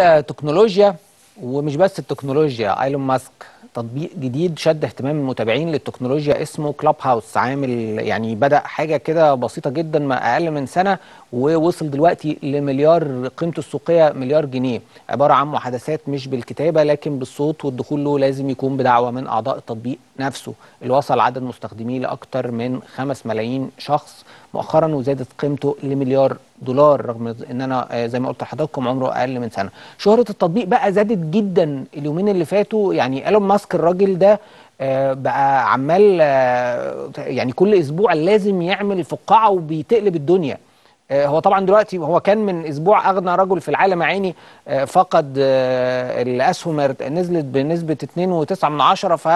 التكنولوجيا ومش بس التكنولوجيا ايلون ماسك تطبيق جديد شد اهتمام المتابعين للتكنولوجيا اسمه كلاب هاوس عامل يعني بدا حاجه كده بسيطه جدا ما اقل من سنه ووصل دلوقتي لمليار قيمته السوقيه مليار جنيه عباره عن محادثات مش بالكتابه لكن بالصوت والدخول له لازم يكون بدعوه من اعضاء التطبيق نفسه اللي وصل عدد مستخدميه لاكثر من 5 ملايين شخص مؤخرا وزادت قيمته لمليار دولار رغم ان انا آه، زي ما قلت لحضراتكم عمره اقل من سنه شهره التطبيق بقى زادت جدا اليومين اللي فاتوا يعني ايلون ماسك الراجل ده آه، بقى عمال آه، يعني كل اسبوع لازم يعمل فقاعه وبيتقلب الدنيا هو طبعا دلوقتي هو كان من اسبوع اغنى رجل في العالم عيني فقد الاسهم نزلت بنسبه 2.9 ف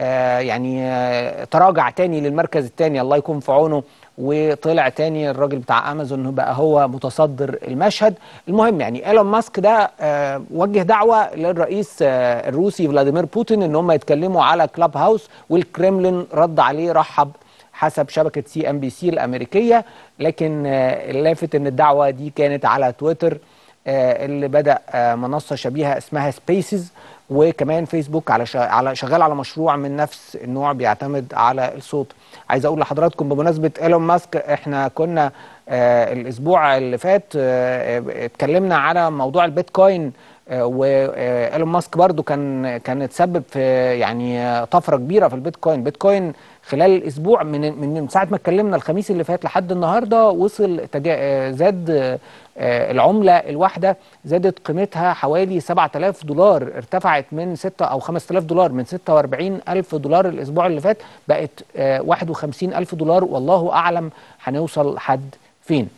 آه، يعني آه، تراجع تاني للمركز التاني الله يكون في عونه وطلع تاني الراجل بتاع امازون بقى هو متصدر المشهد المهم يعني ايلون ماسك ده آه، وجه دعوه للرئيس الروسي فلاديمير بوتين ان هم يتكلموا على كلاب هاوس والكريملين رد عليه رحب حسب شبكه سي ام بي سي الامريكيه لكن اللافت ان الدعوه دي كانت على تويتر اللي بدا منصه شبيهه اسمها سبيسز وكمان فيسبوك على على شغال على مشروع من نفس النوع بيعتمد على الصوت عايز اقول لحضراتكم بمناسبه ايلون ماسك احنا كنا آه الاسبوع اللي فات آه, آه، اتكلمنا على موضوع البيتكوين آه وايلون آه، ماسك برضو كان كان اتسبب في يعني طفره كبيره في البيتكوين بيتكوين خلال الاسبوع من من ساعه ما اتكلمنا الخميس اللي فات لحد النهارده وصل آه، زاد العمله الواحده زادت قيمتها حوالي 7000 دولار ارتفع ارتفعت من 6 او 5000 دولار من 46000 دولار الاسبوع اللي فات بقت 51000 آه، دولار والله اعلم هنوصل حد فين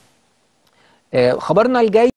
آه، خبرنا الجاي